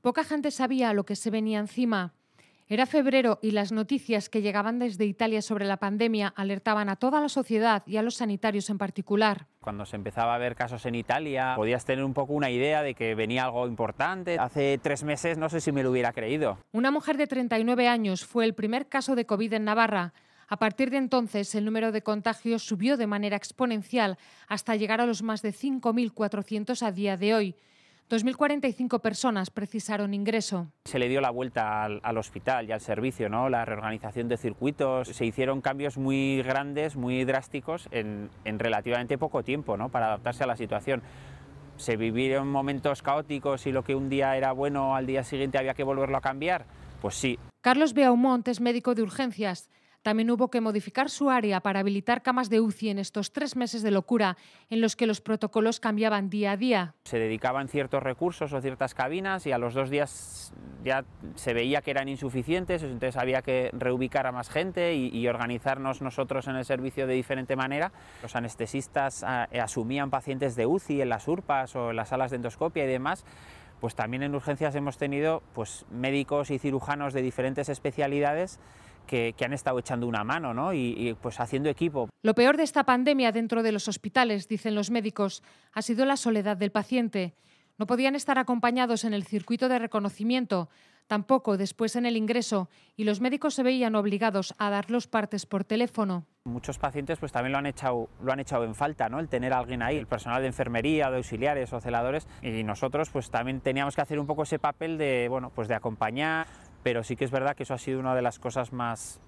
Poca gente sabía lo que se venía encima. Era febrero y las noticias que llegaban desde Italia sobre la pandemia alertaban a toda la sociedad y a los sanitarios en particular. Cuando se empezaba a ver casos en Italia, podías tener un poco una idea de que venía algo importante. Hace tres meses no sé si me lo hubiera creído. Una mujer de 39 años fue el primer caso de COVID en Navarra. A partir de entonces, el número de contagios subió de manera exponencial hasta llegar a los más de 5.400 a día de hoy. 2.045 personas precisaron ingreso. Se le dio la vuelta al, hospital y al servicio, ¿no? la reorganización de circuitos. Se hicieron cambios muy grandes, muy drásticos en, relativamente poco tiempo ¿no? para adaptarse a la situación. Se vivieron momentos caóticos y lo que un día era bueno al día siguiente había que volverlo a cambiar. Pues sí. Carlos Beaumont es médico de urgencias. También hubo que modificar su área para habilitar camas de UCI en estos tres meses de locura, en los que los protocolos cambiaban día a día. Se dedicaban ciertos recursos o ciertas cabinas y a los dos días ya se veía que eran insuficientes, entonces había que reubicar a más gente y, organizarnos nosotros en el servicio de diferente manera. Los anestesistas ah, eh, asumían pacientes de UCI en las URPAs o en las salas de endoscopia y demás pues también en urgencias hemos tenido pues médicos y cirujanos de diferentes especialidades que, han estado echando una mano y, pues haciendo equipo. Lo peor de esta pandemia dentro de los hospitales, dicen los médicos, ha sido la soledad del paciente. No podían estar acompañados en el circuito de reconocimiento, tampoco después en el ingreso, y los médicos se veían obligados a dar los partes por teléfono. Muchos pacientes pues también lo han echado, lo han echado en falta, ¿no? El tener a alguien ahí, el personal de enfermería, de auxiliares o celadores, y nosotros pues también teníamos que hacer un poco ese papel de, bueno, pues de acompañar, pero sí que es verdad que eso ha sido una de las cosas más,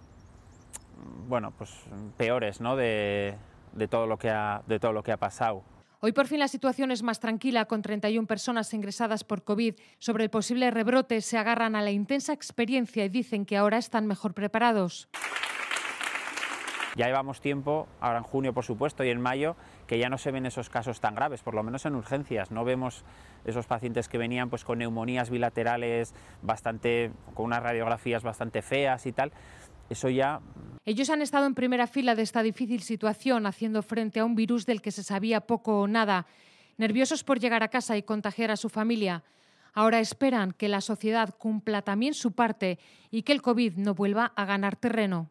bueno, pues peores, ¿no? De, todo, lo que ha, de todo lo que ha pasado. Hoy por fin la situación es más tranquila, con 31 personas ingresadas por COVID. Sobre el posible rebrote se agarran a la intensa experiencia y dicen que ahora están mejor preparados. Ya llevamos tiempo, ahora en junio por supuesto y en mayo, que ya no se ven esos casos tan graves, por lo menos en urgencias. No vemos esos pacientes que venían pues con neumonías bilaterales bastante, con unas radiografías bastante feas y tal. Eso ya... Ellos han estado en primera fila de esta difícil situación, haciendo frente a un virus del que se sabía poco o nada, nerviosos por llegar a casa y contagiar a su familia. Ahora esperan que la sociedad cumpla también su parte y que el COVID no vuelva a ganar terreno.